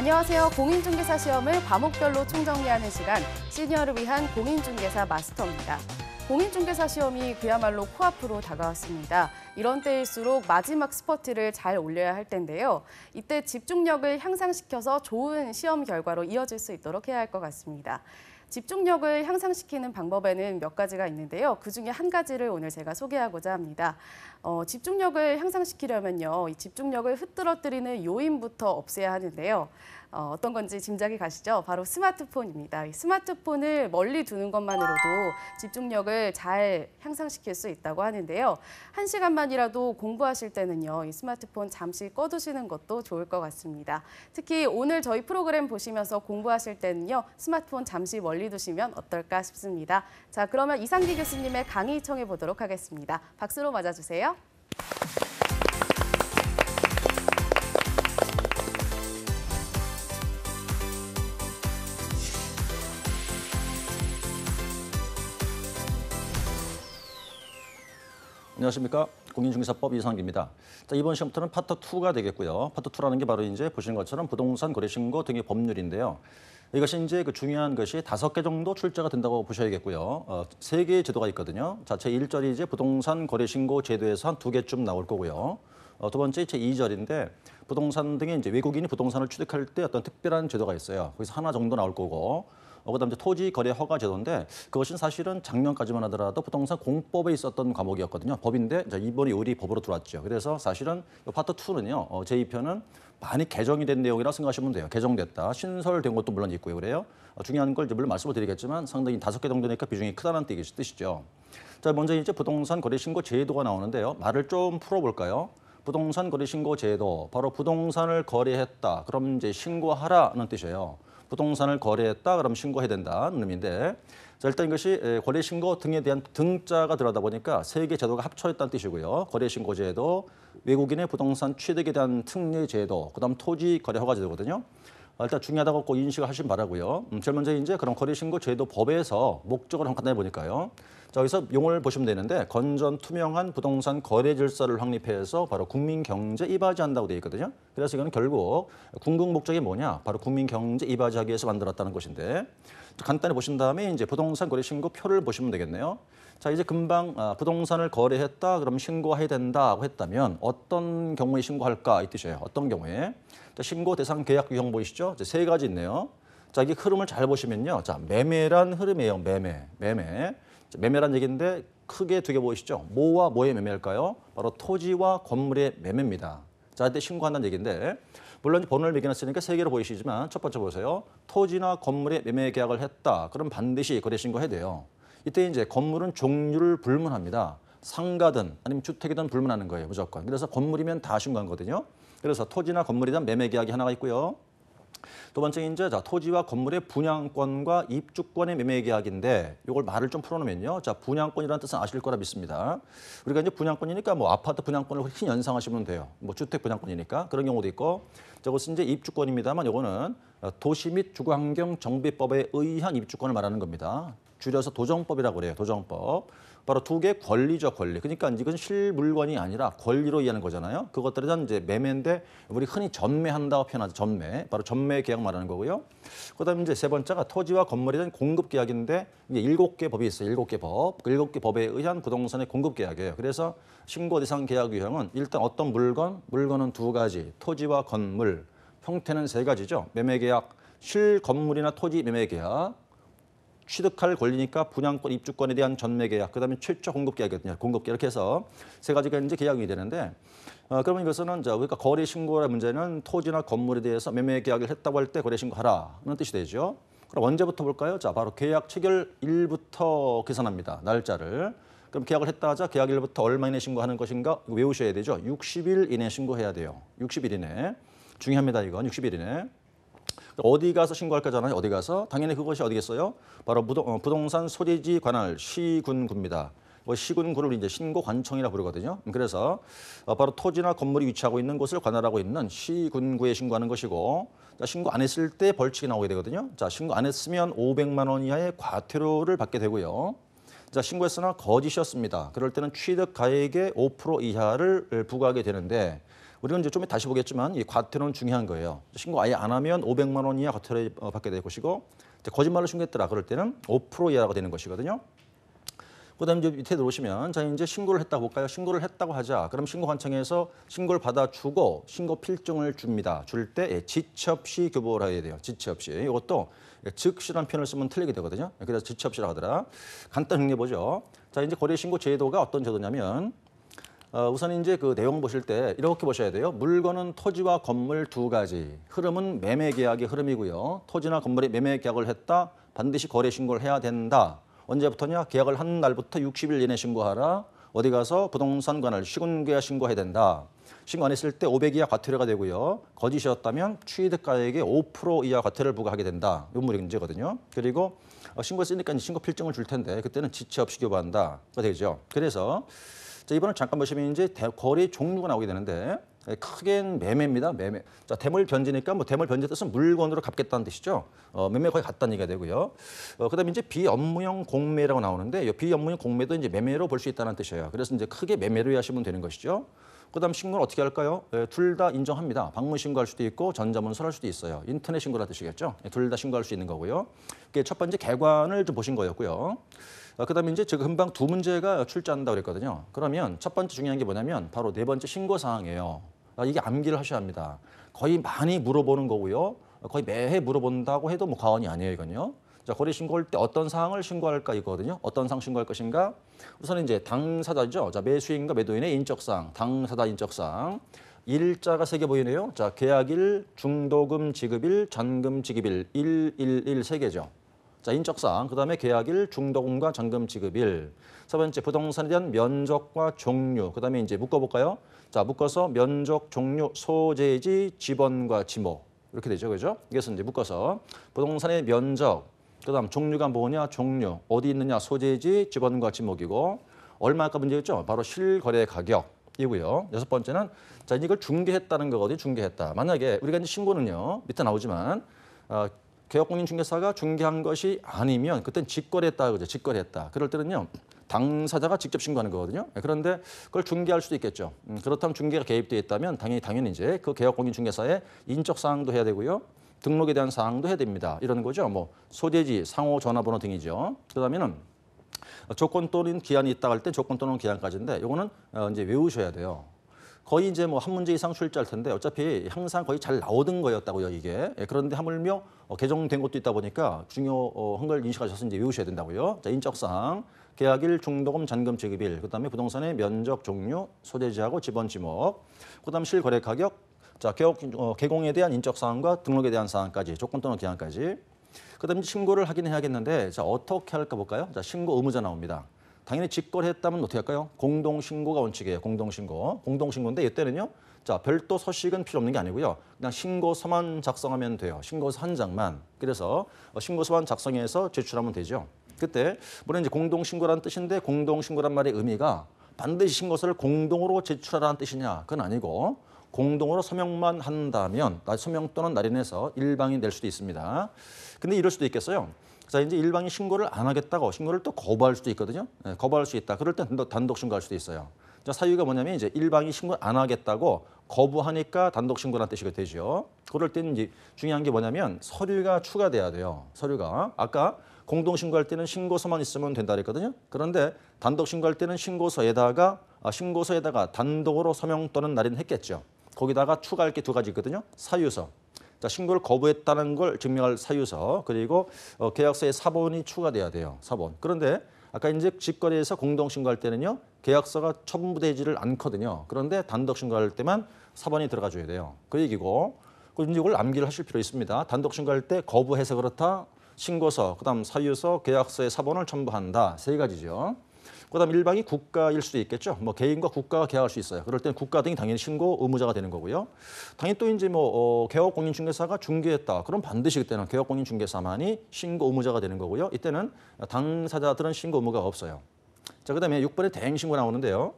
안녕하세요. 공인중개사 시험을 과목별로 총정리하는 시간, 시니어를 위한 공인중개사 마스터입니다. 공인중개사 시험이 그야말로 코앞으로 다가왔습니다. 이런 때일수록 마지막 스퍼트를 잘 올려야 할 텐데요. 이때 집중력을 향상시켜서 좋은 시험 결과로 이어질 수 있도록 해야 할 것 같습니다. 집중력을 향상시키는 방법에는 몇 가지가 있는데요. 그 중에 한 가지를 오늘 제가 소개하고자 합니다. 어, 집중력을 향상시키려면요. 이 집중력을 흐트러뜨리는 요인부터 없애야 하는데요. 어, 떤 건지 짐작이 가시죠? 바로 스마트폰입니다. 스마트폰을 멀리 두는 것만으로도 집중력을 잘 향상시킬 수 있다고 하는데요. 한 시간만이라도 공부하실 때는요, 이 스마트폰 잠시 꺼두시는 것도 좋을 것 같습니다. 특히 오늘 저희 프로그램 보시면서 공부하실 때는요, 스마트폰 잠시 멀리 두시면 어떨까 싶습니다. 자, 그러면 이상기 교수님의 강의 청해 보도록 하겠습니다. 박수로 맞아주세요. 안녕하십니까. 공인중개사법 이상기입니다. 자, 이번 시험부터는 파트 2가 되겠고요. 파트 2라는 게 바로 이제 보시는 것처럼 부동산 거래신고 등의 법률인데요. 이것이 이제 그 중요한 것이 다섯 개 정도 출제가 된다고 보셔야겠고요. 어, 세 개의 제도가 있거든요. 자, 제 1절이 이제 부동산 거래신고 제도에서 한 두 개쯤 나올 거고요. 어, 두 번째 제 2절인데 부동산 등의 이제 외국인이 부동산을 취득할 때 어떤 특별한 제도가 있어요. 거기서 하나 정도 나올 거고 그다음에 토지 거래 허가 제도인데 그것은 사실은 작년까지만 하더라도 부동산 공법에 있었던 과목이었거든요. 법인데 이번에 우리 법으로 들어왔죠. 그래서 사실은 파트 2는요. 어, 제2편은 많이 개정이 된 내용이라 생각하시면 돼요. 개정됐다. 신설된 것도 물론 있고요. 그래요. 어, 중요한 걸 이제 물론 말씀을 드리겠지만 상당히 다섯 개 정도니까 비중이 크다는 뜻이죠. 자, 먼저 이제 부동산 거래 신고 제도가 나오는데요. 말을 좀 풀어볼까요? 부동산 거래 신고 제도, 바로 부동산을 거래했다. 그럼 이제 신고하라는 뜻이에요. 부동산을 거래했다 그럼 신고해야 된다는 의미인데 자, 일단 이것이 거래 신고 등에 대한 등자가 들어가다 보니까 세 개 제도가 합쳐졌다는 뜻이고요. 거래 신고 제도, 외국인의 부동산 취득에 대한 특례 제도, 그다음 토지 거래 허가 제도거든요. 아, 일단 중요하다고 꼭 인식을 하시면 바라고요. 음, 제일 먼저 이제 그런 거래 신고 제도 법에서 목적을 한번 간단히 보니까요. 자, 여기서 용어를 보시면 되는데 건전 투명한 부동산 거래 질서를 확립해서 바로 국민 경제 이바지한다고 되어 있거든요. 그래서 이거는 결국 궁극 목적이 뭐냐? 바로 국민 경제 이바지하기 위해서 만들었다는 것인데 간단히 보신 다음에 이제 부동산 거래 신고 표를 보시면 되겠네요. 자 이제 금방 아, 부동산을 거래했다 그럼 신고해야 된다고 했다면 어떤 경우에 신고할까 이 뜻이에요. 어떤 경우에 자, 신고 대상 계약 유형 보이시죠? 이제 세 가지 있네요. 자 이게 흐름을 잘 보시면요. 자 매매란 흐름이에요. 매매 매매. 매매란 얘기인데 크게 두 개 보이시죠? 뭐와 뭐의 매매일까요? 바로 토지와 건물의 매매입니다. 자 이때 신고한다는 얘기인데 물론 번호를 매기놨쓰니까세 개로 보이시지만 첫 번째 보세요. 토지나 건물의 매매 계약을 했다. 그럼 반드시 거래 신고해야 돼요. 이때 이제 건물은 종류를 불문합니다. 상가든 아니면 주택이든 불문하는 거예요 무조건. 그래서 건물이면 다 신고한 거거든요. 그래서 토지나 건물이든 매매 계약이 하나가 있고요. 두 번째 인제자 토지와 건물의 분양권과 입주권의 매매 계약인데 이걸 말을 좀 풀어놓으면요. 자 분양권이라는 뜻은 아실 거라 믿습니다. 우리가 이제 분양권이니까 뭐 아파트 분양권을 흔히 연상하시면 돼요. 뭐 주택 분양권이니까 그런 경우도 있고 저것은 이제 입주권입니다만 이거는 어, 도시 및 주거환경 정비법에 의한 입주권을 말하는 겁니다. 줄여서 도정법이라고 그래요. 도정법. 바로 두 개 권리죠, 권리. 그러니까 이건 실물건이 아니라 권리로 이해하는 거잖아요. 그것들에 대한 이제 매매인데 우리 흔히 전매한다고 표현하죠, 전매. 바로 전매 계약 말하는 거고요. 그다음에 이제 세 번째가 토지와 건물에 대한 공급 계약인데 이게 일곱 개 법이 있어요. 일곱 개 법. 그 일곱 개 법에 의한 부동산의 공급 계약이에요. 그래서 신고 대상 계약 유형은 일단 어떤 물건, 물건은 두 가지, 토지와 건물, 형태는 세 가지죠. 매매 계약, 실건물이나 토지 매매 계약, 취득할 권리니까 분양권 입주권에 대한 전매 계약, 그다음에 최초 공급 계약이거든요. 공급 계약 이렇게 해서 세 가지가 이제 계약이 되는데 어, 그러면 이것은 이제 우리가 거래 신고라 문제는 토지나 건물에 대해서 매매 계약을 했다고 할 때 거래 신고하라는 뜻이 되죠. 그럼 언제부터 볼까요? 자, 바로 계약 체결 일부터 계산합니다. 날짜를. 그럼 계약을 했다 하자 계약일부터 얼마 이내 신고하는 것인가 외우셔야 되죠. 60일 이내 신고해야 돼요. 60일 이내. 중요합니다, 이건. 60일 이내. 어디 가서 신고할 거잖아요. 어디 가서 당연히 그것이 어디겠어요? 바로 부동, 어, 산 소재지 관할 시군구입니다. 뭐 시군구를 이제 신고관청이라 부르거든요. 그래서 어, 바로 토지나 건물이 위치하고 있는 곳을 관할하고 있는 시군구에 신고하는 것이고 그러니까 신고 안 했을 때 벌칙이 나오게 되거든요. 자, 신고 안 했으면 500만 원 이하의 과태료를 받게 되고요. 자, 신고했으나 거짓이었습니다. 그럴 때는 취득가액의 5% 이하를 부과하게 되는데 우리는 이제 좀 다시 보겠지만 이 과태료는 중요한 거예요. 신고 아예 안 하면 500만 원 이하 과태료 어, 받게 될 것이고 거짓말로 신고했더라 그럴 때는 5% 이하가 되는 것이거든요. 그다음에 이제 밑에 들어오시면 자 이제 신고를 했다고 볼까요? 신고를 했다고 하자. 그럼 신고관청에서 신고를 받아주고 신고 필증을 줍니다. 줄때 예, 지체 없이 교부를 해야 돼요. 지체 없이. 이것도 즉시라는 표현을 쓰면 틀리게 되거든요. 그래서 지체 없이라고 하더라. 간단히 정리해 보죠. 자 이제 거래 신고 제도가 어떤 제도냐면 어, 우선 이제 그 내용 보실 때 이렇게 보셔야 돼요. 물건은 토지와 건물 두 가지. 흐름은 매매 계약의 흐름이고요. 토지나 건물이 매매 계약을 했다. 반드시 거래 신고를 해야 된다. 언제부터냐? 계약을 한 날부터 60일 이내 신고하라. 어디 가서 부동산관을 시군계약 신고해야 된다. 신고 안 했을 때 500 이하 과태료가 되고요. 거짓이었다면 취득가액의 5% 이하 과태료를 부과하게 된다. 이 문제거든요. 그리고 어, 신고했으니까 신고 필증을 줄 텐데 그때는 지체 없이 교부한다 되죠. 그래서 자, 이번에 잠깐 보시면 이제 거래 종류가 나오게 되는데 예, 크게는 매매입니다. 매매. 자, 대물 변제니까 뭐 대물 변제 뜻은 물건으로 갚겠다는 뜻이죠. 어, 매매 거의 같다는 얘기가 되고요. 어, 그다음에 이제 비업무형 공매라고 나오는데 이 비업무형 공매도 이제 매매로 볼 수 있다는 뜻이에요. 그래서 이제 크게 매매로 하시면 되는 것이죠. 그다음 신고는 어떻게 할까요? 예, 둘다 인정합니다. 방문 신고할 수도 있고 전자문서를 할 수도 있어요. 인터넷 신고라 뜻이겠죠. 예, 둘다 신고할 수 있는 거고요. 그게 첫 번째 개관을 좀 보신 거였고요. 어, 그다음에 이제 제가 금방 두 문제가 출제한다고 그랬거든요. 그러면 첫 번째 중요한 게 뭐냐면 바로 네 번째 신고 사항이에요. 아, 이게 암기를 하셔야 합니다. 거의 많이 물어보는 거고요. 어, 거의 매해 물어본다고 해도 뭐 과언이 아니에요, 이건요. 자, 거래 신고할 때 어떤 사항을 신고할까 이거거든요. 어떤 사항 신고할 것인가? 우선 이제 당사자죠. 자, 매수인과 매도인의 인적 사항, 당사자 인적 사항. 일자가 세 개 보이네요. 자, 계약일, 중도금 지급일, 잔금 지급일, 일일일 세개죠 자, 인적사항, 그 다음에 계약일, 중도금과 잔금 지급일. 세 번째, 부동산에 대한 면적과 종류, 그 다음에 이제 묶어볼까요? 자, 묶어서 면적, 종류, 소재지, 지번과 지목. 이렇게 되죠, 그죠? 이것은 이제 묶어서 부동산의 면적, 그 다음 종류가 뭐냐, 종류, 어디 있느냐, 소재지, 지번과 지목이고 얼마 아까 문제였죠? 바로 실거래 가격이고요. 여섯 번째는 자 이걸 중개했다는 거거든요, 중개했다. 만약에 우리가 이제 신고는요, 밑에 나오지만 어, 개업공인중개사가 중개한 것이 아니면 그땐 직거래했다 그죠 직거래했다 그럴 때는요 당사자가 직접 신고하는 거거든요 예, 그런데 그걸 중개할 수도 있겠죠 음, 그렇다면 중개가 개입돼 있다면 당연히 당연히 이제 그 개업공인중개사의 인적 사항도 해야 되고요 등록에 대한 사항도 해야 됩니다 이런 거죠 뭐 소재지 상호 전화번호 등이죠 그다음에는 조건 또는 기한이 있다 할 때 조건 또는 기한까지인데 이거는 어, 이제 외우셔야 돼요. 거의 이제 뭐 한 문제 이상 출제할 텐데 어차피 항상 거의 잘 나오던 거였다고요 이게. 예, 그런데 하물며 어, 개정된 것도 있다 보니까 중요한 어, 걸 인식하셔서 이제 외우셔야 된다고요. 자 인적사항. 계약일, 중도금, 잔금 지급일, 그다음에 부동산의 면적, 종류, 소재지하고 지번 지목, 그다음 실거래 가격, 자개혁 어, 개공에 대한 인적 사항과 등록에 대한 사항까지 조건 또는 기한까지 그다음에 신고를 하긴 해야겠는데 자 어떻게 할까 볼까요? 자 신고 의무자 나옵니다. 당연히 직거래했다면 어떻게 할까요? 공동신고가 원칙이에요. 공동신고. 공동신고인데 이때는요. 자, 별도 서식은 필요 없는 게 아니고요. 그냥 신고서만 작성하면 돼요. 신고서 한 장만. 그래서 어, 신고서만 작성해서 제출하면 되죠. 그때 물론 이제 공동신고라는 뜻인데 공동신고란 말의 의미가 반드시 신고서를 공동으로 제출하라는 뜻이냐? 그건 아니고 공동으로 서명만 한다면 서명 또는 날인해서 일방이 될 수도 있습니다. 근데 이럴 수도 있겠어요. 자 이제 일방이 신고를 안 하겠다고 신고를 또 거부할 수도 있거든요. 네, 거부할 수 있다. 그럴 때 단독 신고할 수도 있어요. 자 사유가 뭐냐면 이제 일방이 신고 안 하겠다고 거부하니까 단독 신고란 뜻이 되죠. 그럴 때는 이제 중요한 게 뭐냐면 서류가 추가돼야 돼요. 서류가 아까 공동 신고할 때는 신고서만 있으면 된다 그랬거든요. 그런데 단독 신고할 때는 신고서에다가 아, 신고서에다가 단독으로 서명 또는 날인 했겠죠. 거기다가 추가할 게 두 가지 있거든요. 사유서. 자, 신고를 거부했다는 걸 증명할 사유서 그리고 어, 계약서에 사본이 추가돼야 돼요. 사본. 그런데 아까 이제 직거래에서 공동 신고할 때는요. 계약서가 첨부되지를 않거든요. 그런데 단독 신고할 때만 사본이 들어가 줘야 돼요. 그 얘기고. 그리고 이걸 암기를 하실 필요 있습니다. 단독 신고할 때 거부해서 그렇다. 신고서, 그다음 사유서, 계약서에 사본을 첨부한다. 세 가지죠. 그다음 일방이 국가일 수도 있겠죠. 뭐 개인과 국가가 계약할 수 있어요. 그럴 때는 국가 등이 당연히 신고 의무자가 되는 거고요. 당연히 또 이제 뭐 어, 개업 공인중개사가 중개했다. 그럼 반드시 그때는 개업 공인중개사만이 신고 의무자가 되는 거고요. 이때는 당사자들은 신고 의무가 없어요. 자, 그다음에 6번에 대행 신고 나오는데요.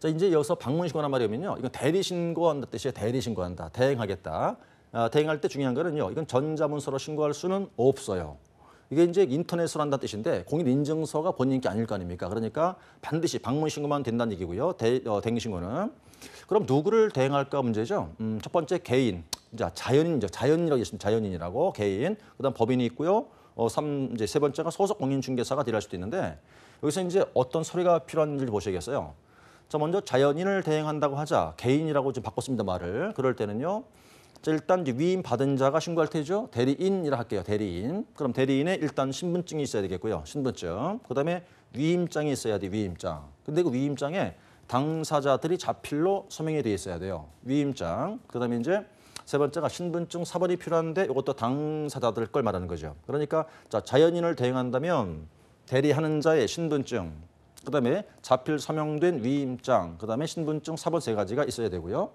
자, 이제 여기서 방문 신고란 말이면요. 이건 대리 신고한다 뜻이에요. 대리 신고한다. 대행하겠다. 아, 대행할 때 중요한 거는요. 이건 전자문서로 신고할 수는 없어요. 이게 이제 인터넷으로 한다는 뜻인데 공인 인증서가 본인 게 아닐 거 아닙니까? 그러니까 반드시 방문 신고만 된다는 얘기고요. 대, 어, 대행 신고는 그럼 누구를 대행할까 문제죠. 음, 첫 번째 개인, 자 자연인이죠. 자연인이라고 있습니다. 자연인이라고 개인, 그다음 법인이 있고요. 어, 삼 이제 세 번째가 소속 공인중개사가 대할 수도 있는데 여기서 이제 어떤 서류가 필요한지 를 보셔야겠어요. 자 먼저 자연인을 대행한다고 하자 개인이라고 좀 바꿨습니다 말을. 그럴 때는요. 자, 일단 이제 위임 받은 자가 신고할 테죠. 대리인이라 할게요. 대리인. 그럼 대리인의 일단 신분증이 있어야 되겠고요. 신분증. 그다음에 위임장이 있어야 돼. 위임장. 근데 그 위임장에 당사자들이 자필로 서명이 돼 있어야 돼요. 위임장. 그다음에 이제 세 번째가 신분증 사본이 필요한데 이것도 당사자들 걸 말하는 거죠. 그러니까 자, 자연인을 대행한다면 대리하는 자의 신분증, 그다음에 자필 서명된 위임장, 그다음에 신분증 사본 세 가지가 있어야 되고요.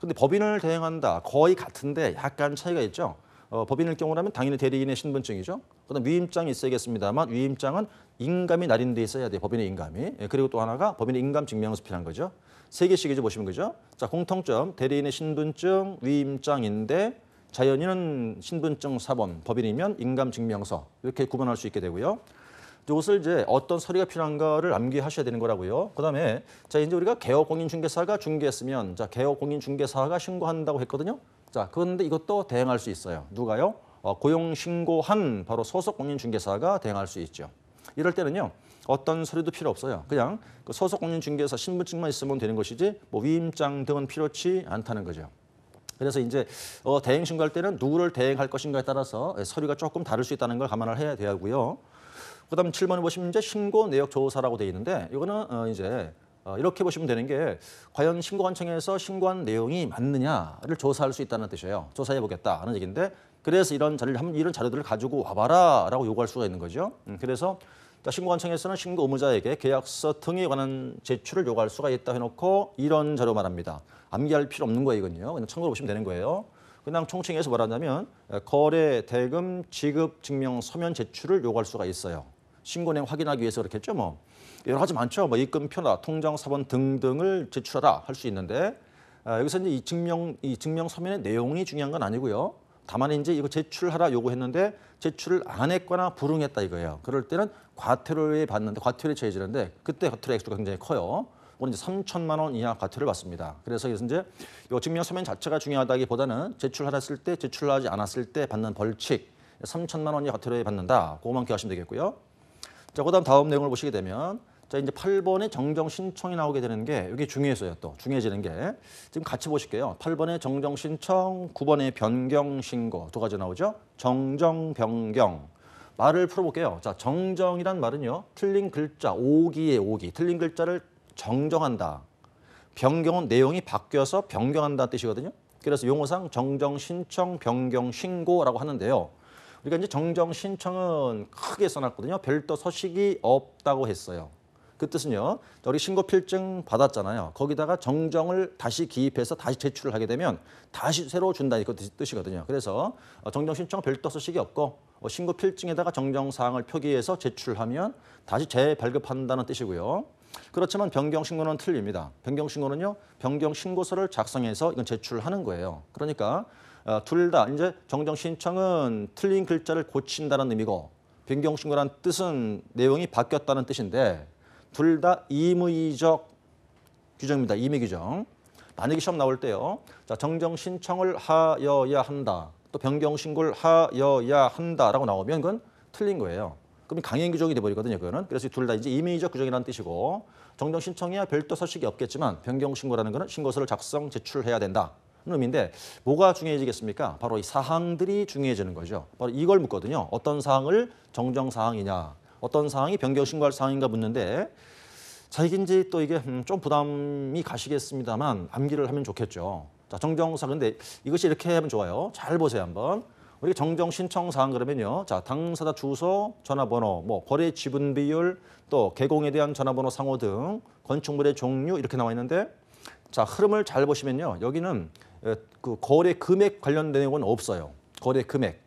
근데 법인을 대행한다 거의 같은데 약간 차이가 있죠. 어, 법인일 경우라면 당연히 대리인의 신분증이죠. 그다음 위임장이 있어야겠습니다만 위임장은 인감이 날인돼 있어야 돼요. 법인의 인감이. 예, 그리고 또 하나가 법인의 인감 증명서 필요한 거죠. 세 개씩이죠. 보시면 그죠? 자 공통점 대리인의 신분증, 위임장인데 자연인은 신분증 사본 법인이면 인감 증명서 이렇게 구분할 수 있게 되고요. 이것을 이제 어떤 서류가 필요한가를 암기하셔야 되는 거라고요. 그다음에 자 이제 우리가 개업 공인중개사가 중개했으면 자 개업 공인중개사가 신고한다고 했거든요. 자 그런데 이것도 대행할 수 있어요. 누가요? 어, 고용 신고한 바로 소속 공인중개사가 대행할 수 있죠. 이럴 때는요. 어떤 서류도 필요 없어요. 그냥 그 소속 공인중개사 신분증만 있으면 되는 것이지 뭐 위임장 등은 필요치 않다는 거죠. 그래서 이제 어, 대행 신고할 때는 누구를 대행할 것인가에 따라서 예, 서류가 조금 다를 수 있다는 걸 감안을 해야 되고요. 그다음 7번을 보시면 이제 신고 내역 조사라고 돼 있는데 이거는 어 이제 어, 이렇게 보시면 되는 게 과연 신고관청에서 신고한 내용이 맞느냐를 조사할 수 있다는 뜻이에요. 조사해 보겠다는 얘기인데 그래서 이런 자료를 이런 자료들을 가지고 와봐라라고 요구할 수가 있는 거죠. 음, 그래서 그러니까 신고관청에서는 신고 의무자에게 계약서 등에 관한 제출을 요구할 수가 있다 해놓고 이런 자료 말합니다. 암기할 필요 없는 거예요, 이건요. 그냥 참고로 보시면 되는 거예요. 그냥 총칭해서 말하자면 거래, 대금, 지급, 증명, 서면 제출을 요구할 수가 있어요. 신고내 용 확인하기 위해서 그렇겠죠. 뭐 여러 가지 많죠. 뭐 입금 표나 통장 사본 등등을 제출하라 할 수 있는데 아, 여기서 이제 이 증명 이 증명 서면의 내용이 중요한 건 아니고요. 다만 이제 이거 제출하라 요구했는데 제출을 안 했거나 불응했다 이거예요. 그럴 때는 과태료에 받는데 과태료에 처해지는데 그때 과태료 액수가 굉장히 커요. 오늘 이제 3천만 원 이하 과태료를 받습니다. 그래서 이제 이 증명 서면 자체가 중요하다기보다는 제출하셨을때 제출하지 않았을 때 받는 벌칙 3천만 원 이하 과태료에 받는다. 그것만 기억하시면 되겠고요. 자, 그다음 다음 내용을 보시게 되면 자, 이제 8번의 정정 신청이 나오게 되는 게 이게 중요해서요. 또 중요해지는 게 지금 같이 보실게요. 8번의 정정 신청, 9번의 변경 신고 두 가지 나오죠. 정정 변경 말을 풀어볼게요. 자, 정정이란 말은요. 틀린 글자 오기의 오기 틀린 글자를 정정한다. 변경은 내용이 바뀌어서 변경한다는 뜻이거든요. 그래서 용어상 정정 신청 변경 신고라고 하는데요. 우리가 그러니까 이제 정정 신청은 크게 써놨거든요. 별도 서식이 없다고 했어요. 그 뜻은요. 우리 신고 필증 받았잖아요. 거기다가 정정을 다시 기입해서 다시 제출을 하게 되면 다시 새로 준다 이거 뜻이거든요. 그래서 어, 정정 신청 별도 서식이 없고 어, 신고 필증에다가 정정 사항을 표기해서 제출하면 다시 재발급한다는 뜻이고요. 그렇지만 변경 신고는 틀립니다. 변경 신고는요. 변경 신고서를 작성해서 이건 제출하는 거예요. 그러니까 어, 둘다 이제 정정 신청은 틀린 글자를 고친다는 의미고 변경 신고란 뜻은 내용이 바뀌었다는 뜻인데 둘 다 임의적 규정입니다. 임의 규정. 만약에 시험 나올 때요. 자, 정정 신청을 하여야 한다. 또 변경 신고를 하여야 한다라고 나오면 그건 틀린 거예요. 그럼 강행 규정이 돼 버리거든요, 그거는. 그래서 둘 다 이제 임의적 규정이라는 뜻이고 정정 신청이야 별도 서식이 없겠지만 변경 신고라는 거는 신고서를 작성 제출해야 된다. 의미인데 뭐가 중요해지겠습니까? 바로 이 사항들이 중요해지는 거죠. 바로 이걸 묻거든요. 어떤 사항을 정정 사항이냐, 어떤 사항이 변경 신고할 사항인가 묻는데 자기인지 또 이게 음, 좀 부담이 가시겠습니다만 암기를 하면 좋겠죠. 자, 정정 사항 근데 이것이 이렇게 하면 좋아요. 잘 보세요 한번. 우리 정정 신청 사항 그러면요. 자, 당사자 주소, 전화번호, 뭐 거래 지분 비율, 또 개공에 대한 전화번호 상호 등 건축물의 종류 이렇게 나와 있는데 자, 흐름을 잘 보시면요. 여기는 어, 그 거래 금액 관련된 내용은 없어요. 거래 금액.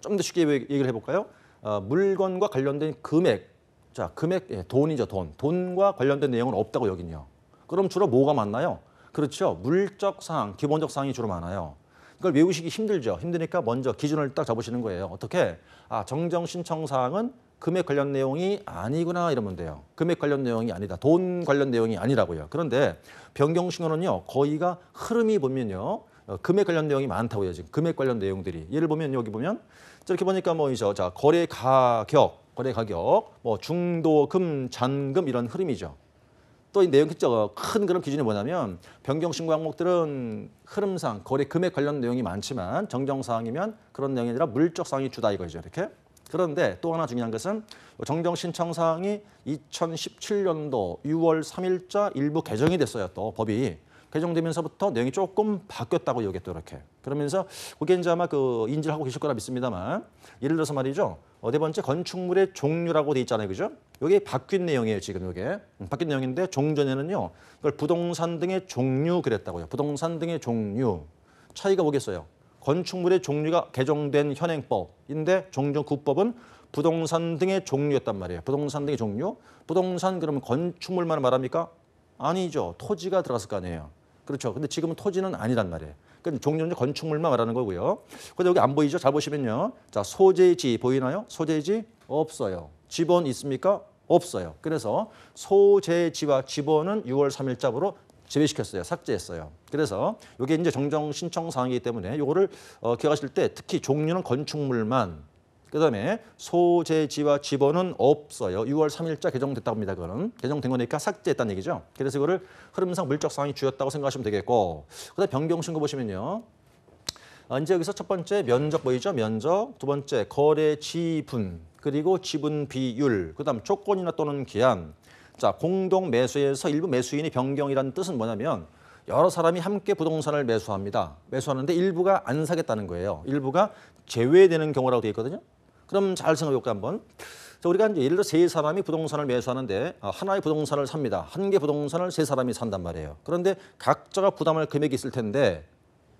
좀 더 쉽게 얘기를 해볼까요? 어, 물건과 관련된 금액. 자, 금액, 예, 돈이죠, 돈. 돈과 관련된 내용은 없다고 여기요 그럼 주로 뭐가 많나요? 그렇죠. 물적 사항, 기본적 사항이 주로 많아요. 이걸 외우시기 힘들죠. 힘드니까 먼저 기준을 딱 잡으시는 거예요. 어떻게? 아, 정정 신청 사항은 금액 관련 내용이 아니구나 이러면 돼요. 금액 관련 내용이 아니다. 돈 관련 내용이 아니라고요. 그런데 변경신고는요거기가 흐름이 보면요. 어, 금액 관련 내용이 많다고요. 지금 금액 관련 내용들이. 예를 보면 여기 보면 이렇게 보니까 뭐 이제 자, 거래 가격, 거래 가격, 뭐 중도금, 잔금 이런 흐름이죠. 또 이 내용 큰 그런 기준이 뭐냐면 변경 신고 항목들은 흐름상 거래 금액 관련 내용이 많지만 정정 사항이면 그런 내용이 아니라 물적 사항이 주다 이거죠. 이렇게. 그런데 또 하나 중요한 것은 뭐 정정 신청 사항이 2017년도 6월 3일자 일부 개정이 됐어요. 또 법이 개정되면서부터 내용이 조금 바뀌었다고 여기에 이렇게. 그러면서 그게 이제 아마 그 인지를 하고 계실 거라 믿습니다만 예를 들어서 말이죠. 어, 네 번째 건축물의 종류라고 돼 있잖아요. 그죠? 이게 바뀐 내용이에요. 지금 이게. 음, 바뀐 내용인데 종전에는요. 그걸 부동산 등의 종류 그랬다고요. 부동산 등의 종류. 차이가 뭐겠어요? 건축물의 종류가 개정된 현행법인데 종전구법은 부동산 등의 종류였단 말이에요. 부동산 등의 종류. 부동산 그러면 건축물만 말합니까? 아니죠. 토지가 들어갔을 거 아니에요. 그렇죠. 근데 지금은 토지는 아니란 말이에요. 그러니까 종류는 건축물만 말하는 거고요. 근데 여기 안 보이죠? 잘 보시면요. 자, 소재지 보이나요? 소재지 없어요. 집원 있습니까? 없어요. 그래서 소재지와 집원은 6월 3일자로 부 제외시켰어요. 삭제했어요. 그래서 이게 이제 정정 신청 사항이기 때문에 이거를 어, 기억하실 때 특히 종류는 건축물만 그다음에 소재지와 집어는 없어요. 6월 3일자 개정됐다고 합니다. 그거는 개정된 거니까 삭제했다는 얘기죠. 그래서 이거를 흐름상 물적 사항이 주였다고 생각하시면 되겠고 그다음 에 변경 신고 보시면요. 아, 이제 여기서 첫 번째 면적 보이죠? 면적, 두 번째 거래 지분, 그리고 지분 비율, 그다음 조건이나 또는 기한, 자, 공동 매수에서 일부 매수인이 변경이라는 뜻은 뭐냐면 여러 사람이 함께 부동산을 매수합니다. 매수하는데 일부가 안 사겠다는 거예요. 일부가 제외되는 경우라고 되어 있거든요. 그럼 잘 생각해 볼까 한번. 자, 우리가 이제 예를 들어 세 사람이 부동산을 매수하는데 아, 하나의 부동산을 삽니다. 한 개 부동산을 세 사람이 산단 말이에요. 그런데 각자가 부담할 금액이 있을 텐데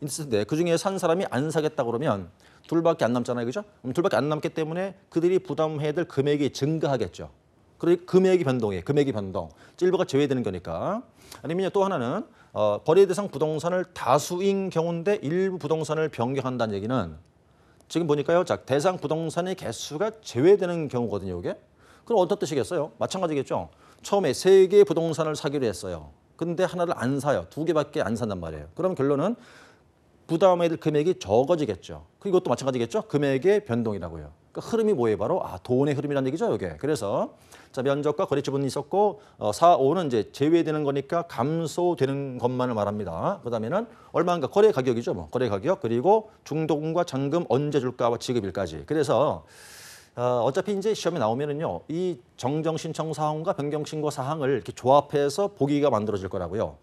있을 데 그중에 산 사람이 안 사겠다 그러면 둘밖에 안 남잖아요. 그죠? 둘밖에 안 남기 때문에 그들이 부담해야 될 금액이 증가하겠죠. 그러니 금액이 변동이에요. 금액이 변동. 찔부가 제외되는 거니까. 아니면 또 하나는 어, 거래 대상 부동산을 다수인 경우인데 일부 부동산을 변경한다는 얘기는 지금 보니까요. 자, 대상 부동산의 개수가 제외되는 경우거든요, 이게. 그럼 어떤 뜻이겠어요? 마찬가지겠죠. 처음에 세 개의 부동산을 사기로 했어요. 근데 하나를 안 사요. 두 개밖에 안 산단 말이에요. 그럼 결론은 부담해야 될 금액이 적어지겠죠. 그 이것도 마찬가지겠죠. 금액의 변동이라고요. 그러니까 흐름이 뭐예요? 바로 아 돈의 흐름이라는 얘기죠. 이게. 그래서 자 면적과 거래 지분이 있었고 어, 4, 5는 이제 제외되는 거니까 감소되는 것만을 말합니다. 그다음에는 얼마인가 거래 가격이죠. 뭐 거래 가격 그리고 중도금과 잔금 언제 줄까와 뭐 지급일까지. 그래서 어, 어차피 이제 시험에 나오면은요 이 정정 신청 사항과 변경 신고 사항을 이렇게 조합해서 보기가 만들어질 거라고요.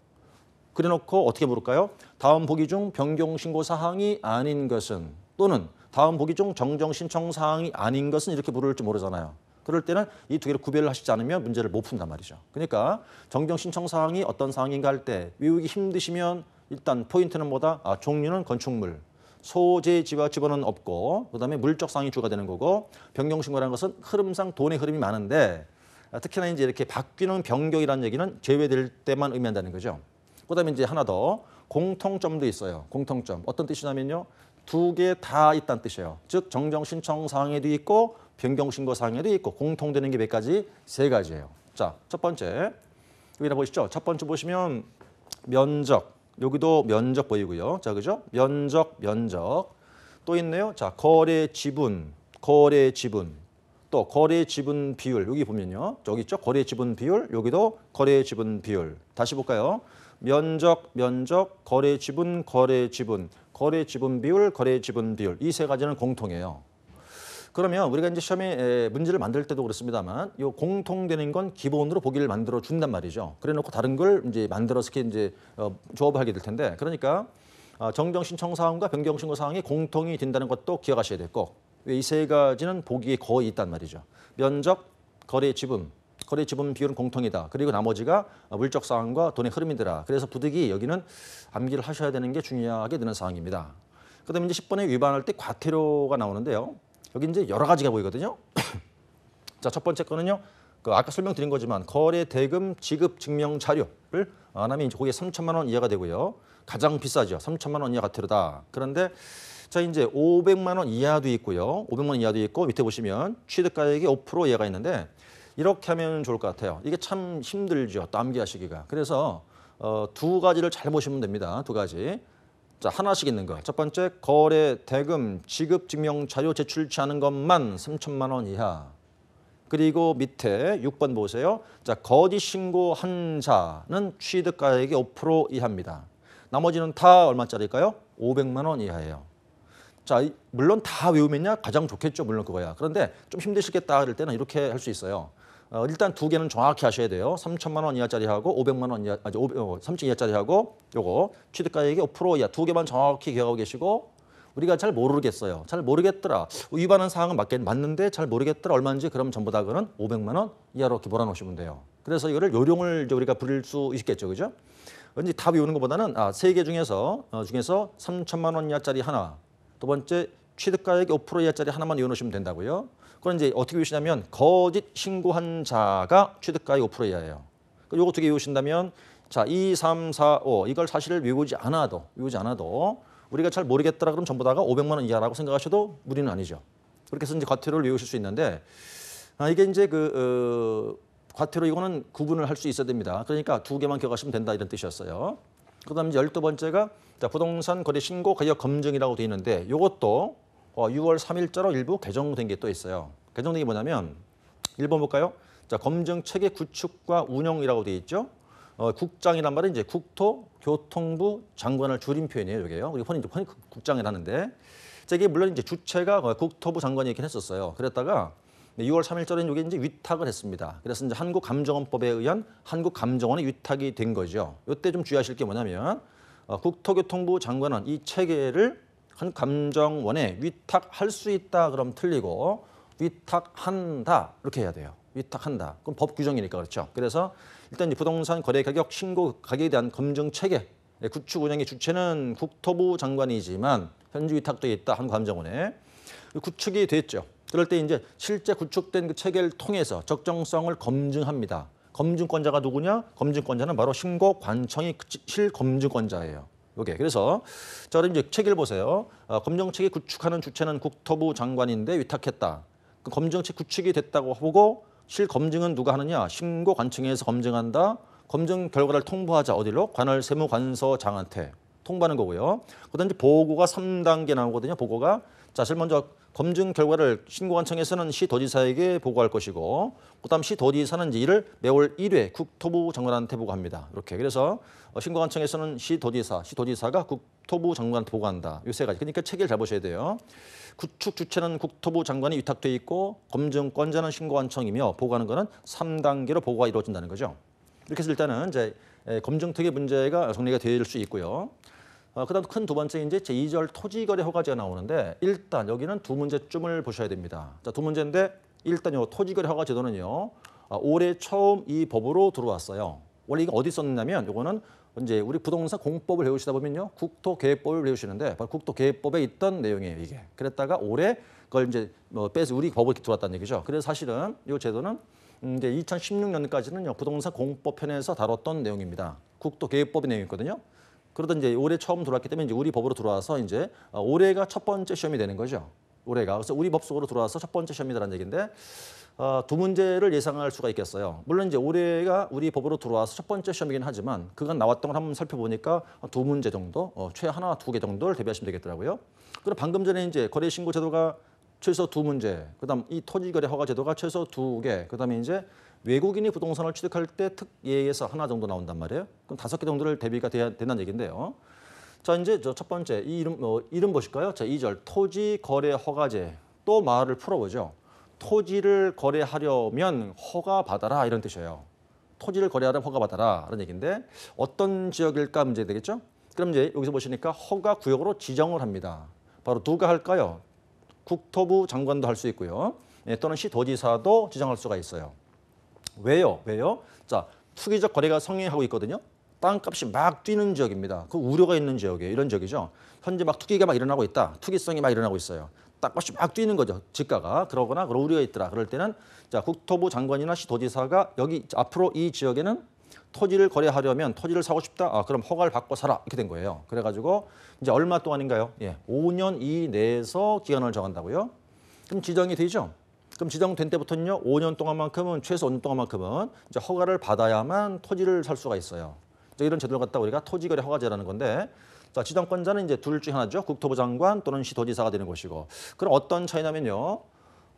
그래놓고 어떻게 부를까요? 다음 보기 중 변경 신고 사항이 아닌 것은 또는 다음 보기 중 정정 신청 사항이 아닌 것은 이렇게 부를지 모르잖아요. 그럴 때는 이 두 개를 구별을 하시지 않으면 문제를 못 푼단 말이죠. 그러니까 정정 신청 사항이 어떤 사항인가 할 때 외우기 힘드시면 일단 포인트는 뭐다? 아, 종류는 건축물, 소재지와 집어는 없고 그다음에 물적 상이 추가되는 거고 변경 신고라는 것은 흐름상 돈의 흐름이 많은데 아, 특히나 이제 이렇게 바뀌는 변경이라는 얘기는 제외될 때만 의미한다는 거죠. 그다음에 이제 하나 더 공통점도 있어요. 공통점 어떤 뜻이냐면요. 두 개 다 있다는 뜻이에요. 즉 정정 신청 사항에도 있고 변경 신고 사항에도 있고 공통되는 게 몇 가지? 세 가지예요. 자, 첫 번째. 여기다 보시죠. 첫 번째 보시면 면적. 여기도 면적 보이고요. 자, 그죠? 면적, 면적. 또 있네요. 자, 거래 지분, 거래 지분. 또 거래 지분 비율. 여기 보면요. 여기 있죠? 거래 지분 비율. 여기도 거래 지분 비율. 다시 볼까요? 면적, 면적, 거래 지분, 거래 지분, 거래 지분 비율, 거래 지분 비율 이 세 가지는 공통해요. 그러면 우리가 이제 시험에 문제를 만들 때도 그렇습니다만 요 공통되는 건 기본으로 보기를 만들어 준단 말이죠. 그래 놓고 다른 걸 이제 만들어서 이렇게 이제 어, 조합을 하게 될 텐데 그러니까 아, 정정신청 사항과 변경신고 사항이 공통이 된다는 것도 기억하셔야 될 거. 이 세 가지는 보기에 거의 있단 말이죠. 면적, 거래 지분, 거래 지분 비율은 공통이다. 그리고 나머지가 물적 상황과 돈의 흐름이더라. 그래서 부득이 여기는 암기를 하셔야 되는 게 중요하게 되는 상황입니다. 그다음에 이제 10번에 위반할 때 과태료가 나오는데요. 여기 이제 여러 가지가 보이거든요. 자, 첫 번째 거는요. 그 아까 설명드린 거지만 거래 대금 지급 증명 자료를 안 하면 이제 거기에 3천만 원 이하가 되고요. 가장 비싸죠. 3천만 원 이하 과태료다. 그런데 자 이제 500만 원 이하도 있고요. 500만 원 이하도 있고 밑에 보시면 취득가액이 5% 이하가 있는데 이렇게 하면 좋을 것 같아요. 이게 참 힘들죠. 암기하시기가. 그래서 어, 두 가지를 잘 보시면 됩니다. 두 가지. 자 하나씩 있는 거. 첫 번째 거래 대금 지급 증명 자료 제출치 않은 것만 3천만 원 이하. 그리고 밑에 6번 보세요. 자 거짓 신고한 자는 취득가액의5% 이하입니다. 나머지는 다 얼마짜리일까요? 500만 원 이하예요. 자 물론 다 외우면야 가장 좋겠죠. 물론 그거야. 그런데 좀 힘드시겠다 할 때는 이렇게 할 수 있어요. 어, 일단 두 개는 정확히 하셔야 돼요. 3천만 원 이하짜리 하고 500만 원 이하, 아니 5 어, 3천 이하짜리 하고 요거 취득가액이 5% 이하 두 개만 정확히 기억하고 계시고 우리가 잘 모르겠어요. 잘 모르겠더라. 위반한 사항은 맞겠, 맞는데 잘 모르겠더라. 얼마인지 그럼 전부 다 그는 500만 원 이하로 기본해 놓으시면 돼요. 그래서 이거를 요령을 우리가 부릴 수 있겠죠. 그죠? 왠지 답 외우는 것보다는 아, 세 개 중에서 어, 중에서 3천만 원 이하짜리 하나, 두 번째 취득가액 5% 이하짜리 하나만 이어 놓으시면 된다고요. 그건 이제 어떻게 외우시냐면 거짓 신고한 자가 취득가액 5%의 이하예요. 그러니까 요거 두개 외우신다면 자, 2, 3, 4, 5 이걸 사실을 외우지 않아도 외우지 않아도 우리가 잘 모르겠더라 그럼 전부 다가 500만 원 이하라고 생각하셔도 무리는 아니죠. 그렇게 해서 이제 과태료를 외우실 수 있는데 아, 이게 이제 그 어, 과태료 이거는 구분을 할 수 있어야 됩니다. 그러니까 두 개만 기억하시면 된다 이런 뜻이었어요. 그다음 에제 열두 번째가 자, 부동산 거래 신고 가격 검증이라고 돼 있는데 이것도 6월 어, 3일자로 일부 개정된 게 또 있어요. 개정된 게 뭐냐면 1번 볼까요? 자, 검증 체계 구축과 운영이라고 돼 있죠. 어, 국장이란 말은 이제 국토 교통부 장관을 줄인 표현이에요, 이게요. 우리 흔히, 흔히 국장이라는데. 자, 이게 물론 이제 주체가 어, 국토부 장관이긴 했었어요. 그랬다가 6월 3일자로는 이게 이제 위탁을 했습니다. 그래서 이제 한국감정원법에 의한 한국감정원의 위탁이 된 거죠. 이때 좀 주의하실 게 뭐냐면 어, 국토교통부 장관은 이 체계를 한 감정원에 위탁할 수 있다 그럼 틀리고 위탁한다 이렇게 해야 돼요. 위탁한다. 그럼 법 규정이니까 그렇죠. 그래서 일단 부동산 거래 가격 신고 가격에 대한 검증 체계 네, 구축 운영의 주체는 국토부 장관이지만 현지 위탁돼 있다 한 감정원에 그 구축이 됐죠. 그럴 때 이제 실제 구축된 그 체계를 통해서 적정성을 검증합니다. 검증권자가 누구냐? 검증권자는 바로 신고 관청이 그 실검증권자예요. 요게 그래서 자 그럼 이제 책을 보세요. 어, 검정책이 구축하는 주체는 국토부 장관인데 위탁했다. 그 검정책 구축이 됐다고 보고 실 검증은 누가 하느냐? 신고 관청에서 검증한다. 검증 결과를 통보하자 어디로? 관할 세무관서장한테 통보하는 거고요. 그다음에 보고가 삼단계 나오거든요. 보고가 자, 제 먼저 검증 결과를 신고한 청에서는 시도지사에게 보고할 것이고 그다음 시도지사는 이를 매월 1회 국토부 장관한테 보고합니다. 이렇게 그래서 어, 신고한 청에서는 시도지사, 시도지사가 국토부 장관한테 보고한다. 요 세 가지. 그러니까 체계를 잘 보셔야 돼요. 구축 주체는 국토부 장관이 위탁돼 있고 검증권자는 신고한 청이며 보고하는 거는 3단계로 보고가 이루어진다는 거죠. 이렇게 해서 일단은 이제 검증특의 문제가 정리가 될수 있고요. 어, 그다음 큰 두 번째 이제 제2절 토지거래 허가제가 나오는데 일단 여기는 두 문제쯤을 보셔야 됩니다. 자, 두 문제인데 일단 요 토지거래 허가 제도는요. 어, 올해 처음 이 법으로 들어왔어요. 원래 이거 어디 썼냐면 요거는 이제 우리 부동산 공법을 배우시다 보면요. 국토계획법을 배우시는데 바로 국토계획법에 있던 내용이에요, 이게. 그랬다가 올해 그걸 이제 뭐 빼서 우리 법을 이렇게 들어왔다는 얘기죠. 그래서 사실은 이 제도는 음, 이제 2016년까지는요. 부동산 공법 편에서 다뤘던 내용입니다. 국토계획법의 내용이거든요. 그러던 이제 올해 처음 들어왔기 때문에 이제 우리 법으로 들어와서 이제 어, 올해가 첫 번째 시험이 되는 거죠. 올해가 그래서 우리 법 속으로 들어와서 첫 번째 시험이라는 얘기인데 어, 두 문제를 예상할 수가 있겠어요. 물론 이제 올해가 우리 법으로 들어와서 첫 번째 시험이긴 하지만 그간 나왔던 걸 한번 살펴보니까 두 문제 정도, 어, 최 하나 두 개 정도를 대비하시면 되겠더라고요. 그리고 방금 전에 이제 거래신고 제도가 최소 두 문제, 그다음 이 토지거래 허가 제도가 최소 두 개, 그다음에 이제 외국인이 부동산을 취득할 때 특예에서 하나 정도 나온단 말이에요. 그럼 다섯 개 정도를 대비가 돼야 된다는 얘긴데요. 자 이제 저 첫 번째 이 이름 뭐 이름 보실까요? 자 이 절 토지 거래 허가제 또 말을 풀어보죠. 토지를 거래하려면 허가 받아라 이런 뜻이에요. 토지를 거래하려면 허가 받아라 이런 얘기인데 어떤 지역일까 문제 되겠죠? 그럼 이제 여기서 보시니까 허가 구역으로 지정을 합니다. 바로 누가 할까요? 국토부 장관도 할 수 있고요. 예, 또는 시도지사도 지정할 수가 있어요. 왜요? 왜요? 자, 투기적 거래가 성행하고 있거든요. 땅값이 막 뛰는 지역입니다. 그 우려가 있는 지역이에요. 이런 지역이죠. 현재 막 투기가 막 일어나고 있다. 투기성이 막 일어나고 있어요. 땅값이 막 뛰는 거죠. 집가가. 그러거나 그런 우려가 있더라. 그럴 때는 자 국토부 장관이나 시도지사가 여기 앞으로 이 지역에는 토지를 거래하려면 토지를 사고 싶다. 아, 그럼 허가를 받고 사라. 이렇게 된 거예요. 그래가지고 이제 얼마 동안인가요? 예, 5년 이내에서 기간을 정한다고요. 그럼 지정이 되죠. 그럼 지정된 때부터는요. 5년 동안만큼은 최소 5년 동안만큼은 이제 허가를 받아야만 토지를 살 수가 있어요. 이런 제도를 갖다 우리가 토지거래 허가제라는 건데 자, 지정권자는 이제 둘중 하나죠. 국토부 장관 또는 시도지사가 되는 것이고 그럼 어떤 차이냐면요.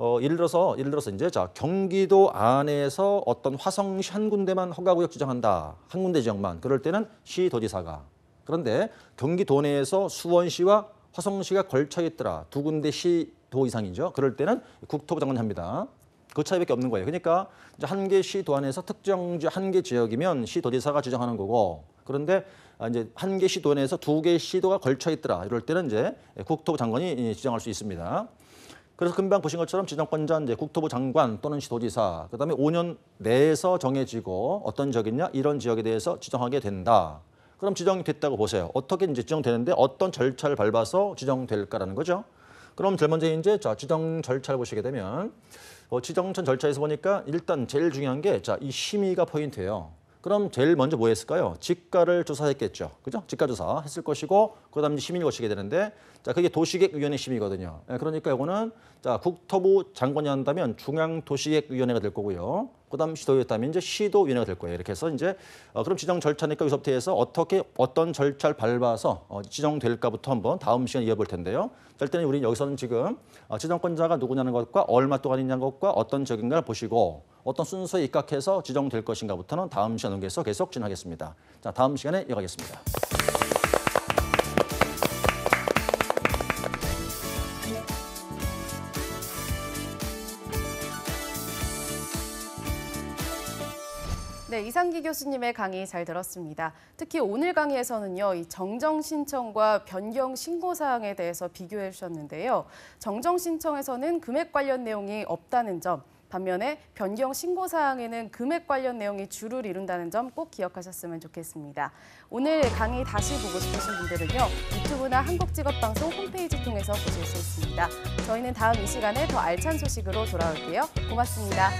어, 예를 들어서 예를 들어서 이제 자 경기도 안에서 어떤 화성현군대만 허가구역 지정한다 한 군데 지역만 그럴 때는 시도지사가 그런데 경기도 내에서 수원시와 화성시가 걸쳐 있더라 두 군데 시 도 이상이죠 그럴 때는 국토부 장관이 합니다 그 차이밖에 없는 거예요 그러니까 이제 한개 시도 안에서 특정 한개 지역이면 시도지사가 지정하는 거고 그런데 아, 이제 한 개 시도 내에서 두 개 시도가 걸쳐 있더라 이럴 때는 이제 국토부 장관이 지정할 수 있습니다. 그래서 금방 보신 것처럼 지정권자 이제 국토부 장관 또는 시도지사 그다음에 5년 내에서 정해지고 어떤 지역이냐 이런 지역에 대해서 지정하게 된다. 그럼 지정이 됐다고 보세요. 어떻게 이제 지정되는데 어떤 절차를 밟아서 지정될까라는 거죠. 그럼 제일 먼저 이제 자 지정 절차를 보시게 되면 어, 지정전 절차에서 보니까 일단 제일 중요한 게 자 이 심의가 포인트예요. 그럼 제일 먼저 뭐 했을까요? 집가를 조사했겠죠. 그죠? 집가 조사 했을 것이고 그다음 이 시민이 거치게 되는데 자, 그게 도시계획위원회 심의거든요. 예, 그러니까 이거는 자, 국토부 장관이 한다면 중앙도시계획위원회가 될 거고요. 그다음 시도였다면 이제 시도위원회가 될 거예요. 이렇게 해서 이제 어, 그럼 지정 절차니까 여서부터 해서 어떻게 어떤 절차를 밟아서 어, 지정될까부터 한번 다음 시간에 이어볼 텐데요. 일단은 우리 여기서는 지금 어, 지정권자가 누구냐는 것과 얼마 동안이냐는 것과 어떤 적인가를 보시고 어떤 순서에 입각해서 지정될 것인가부터는 다음 시간 에계해서 계속 진행하겠습니다. 자, 다음 시간에 이어가겠습니다. 네, 이상기 교수님의 강의 잘 들었습니다. 특히 오늘 강의에서는요, 이 정정 신청과 변경 신고 사항에 대해서 비교해 주셨는데요. 정정 신청에서는 금액 관련 내용이 없다는 점, 반면에 변경 신고 사항에는 금액 관련 내용이 주를 이룬다는 점 꼭 기억하셨으면 좋겠습니다. 오늘 강의 다시 보고 싶으신 분들은요. 유튜브나 한국직업방송 홈페이지 통해서 보실 수 있습니다. 저희는 다음 이 시간에 더 알찬 소식으로 돌아올게요. 고맙습니다.